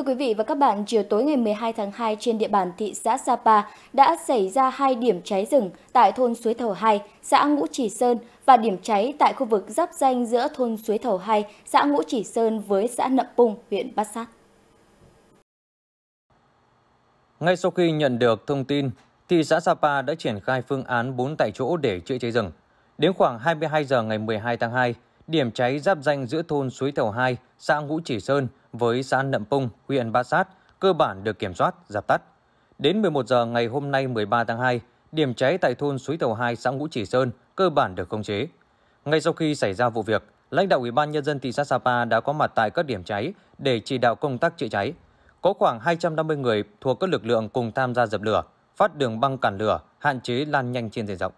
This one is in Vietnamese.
Thưa quý vị và các bạn, chiều tối ngày 12 tháng 2 trên địa bàn thị xã Sapa đã xảy ra hai điểm cháy rừng tại thôn Suối Thầu 2, xã Ngũ Chỉ Sơn và điểm cháy tại khu vực giáp danh giữa thôn Suối Thầu 2, xã Ngũ Chỉ Sơn với xã Nậm Pung, huyện Bát Sát. Ngay sau khi nhận được thông tin, thị xã Sapa đã triển khai phương án 4 tại chỗ để chữa cháy rừng. Đến khoảng 22 giờ ngày 12 tháng 2, Điểm cháy giáp danh giữa thôn Suối Thầu 2, xã Ngũ Chỉ Sơn với xã Nậm Pung, huyện Ba Sát cơ bản được kiểm soát, dập tắt. Đến 11 giờ ngày hôm nay 13 tháng 2, điểm cháy tại thôn Suối Thầu 2, xã Ngũ Chỉ Sơn cơ bản được khống chế. Ngay sau khi xảy ra vụ việc, lãnh đạo Ủy ban nhân dân thị xã Sapa đã có mặt tại các điểm cháy để chỉ đạo công tác chữa cháy. Có khoảng 250 người thuộc các lực lượng cùng tham gia dập lửa, phát đường băng cản lửa, hạn chế lan nhanh trên diện rộng.